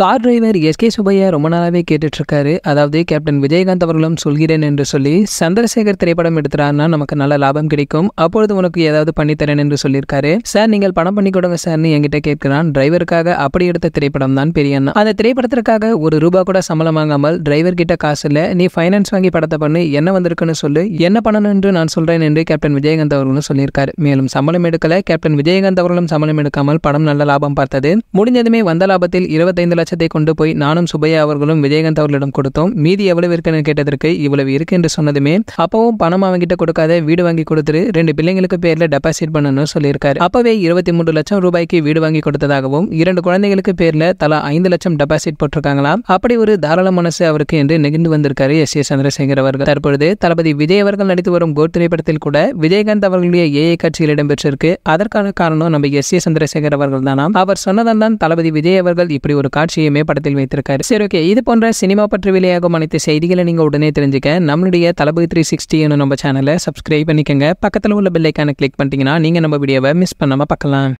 car driver SK Subbaiah ரொம்ப நாளாகவே கேட்டுட்ருக்காரு அதாவது கேப்டன் விஜயகாந்த் அவர்களும் சொல்கிறேன் என்று சொல்லி சந்திரசேகர் திரைப்படம் எடுத்துறாருன்னா நமக்கு நல்ல லாபம் கிடைக்கும் அப்பொழுது உனக்கு ஏதாவது பண்ணித்தரேன் என்று சொல்லியிருக்காரு சார் நீங்கள் பணம் பண்ணி கொடுங்க சார்னு என்கிட்ட கேட்கிறான் டிரைவருக்காக அப்படி எடுத்த திரைப்படம் தான் பெரிய அண்ணா அந்த திரைப்படத்திற்காக ஒரு ரூபா கூட சம்பளம் வாங்காமல் டிரைவர் கிட்ட காசு இல்லை நீ ஃபைனான்ஸ் வாங்கி படத்தை பண்ணு என்ன வந்திருக்குன்னு சொல்லு என்ன பண்ணணும் என்று நான் சொல்றேன் என்று கேப்டன் விஜயகாந்த் அவர்களும் சொல்லியிருக்காரு மேலும் சம்பளம் எடுக்கல கேப்டன் விஜயகாந்த் அவர்களும் சம்பளம் எடுக்காமல் படம் நல்ல லாபம் பார்த்தது முடிஞ்சதுமே வந்த லாபத்தில் இருபத்தைந்து லட்சத்தை கொண்டு போய் நானும் சுபையா அவர்களும் விஜயகாந்த் அவர்களிடம் கொடுத்தோம் மீதி எவ்வளவு இருக்குன்னு கேட்டதற்கு இவ்வளவு இருக்கு என்று சொன்னதுமே அப்பவும் பணம் அவங்கிட்ட கொடுக்காத வீடு வாங்கி கொடுத்துரு ரெண்டு பிள்ளைங்களுக்கு பேர்ல டெபாசிட் பண்ணணும்னு சொல்லியிருக்காரு அப்பவே இருபத்தி மூன்று லட்சம் ரூபாய்க்கு வீடு வாங்கி கொடுத்ததாகவும் இரண்டு குழந்தைகளுக்கு பேர்ல தலா ஐந்து லட்சம் டெபாசிட் போட்டிருக்காங்களாம் அப்படி ஒரு தாராள மனசு அவருக்கு என்று நெகிழ்ந்து வந்திருக்காரு எஸ் ஏ சந்திரசேகர் அவர்கள் தற்பொழுது தளபதி விஜய் அவர்கள் நடித்து வரும் கோ திரைப்படத்தில் கூட விஜயகாந்த் அவர்களுடைய ஏஐ கட்சியில் இடம்பெற்றிருக்கு அதற்கான காரணம் நம்ம எஸ் ஏ சந்திரசேகர் அவர்கள் தானாம் அவர் சொன்னதான் தளபதி விஜய் அவர்கள் இப்படி ஒரு காட்சி விஷயமே படத்தில் வைத்திருக்காரு சரி ஓகே இது போன்ற சினிமா பற்றி வெளியாகும் அனைத்து செய்திகளை நீங்கள் உடனே தெரிஞ்சுக்க நம்மளுடைய தளபதி த்ரீ என்ன நம்ம சேனலை சப்ஸ்கிரைப் பண்ணிக்கோங்க பக்கத்தில் உள்ள பெல்லைக்கான கிளிக் பண்ணிட்டீங்கன்னா நீங்கள் நம்ம வீடியோவை மிஸ் பண்ணாம பார்க்கலாம்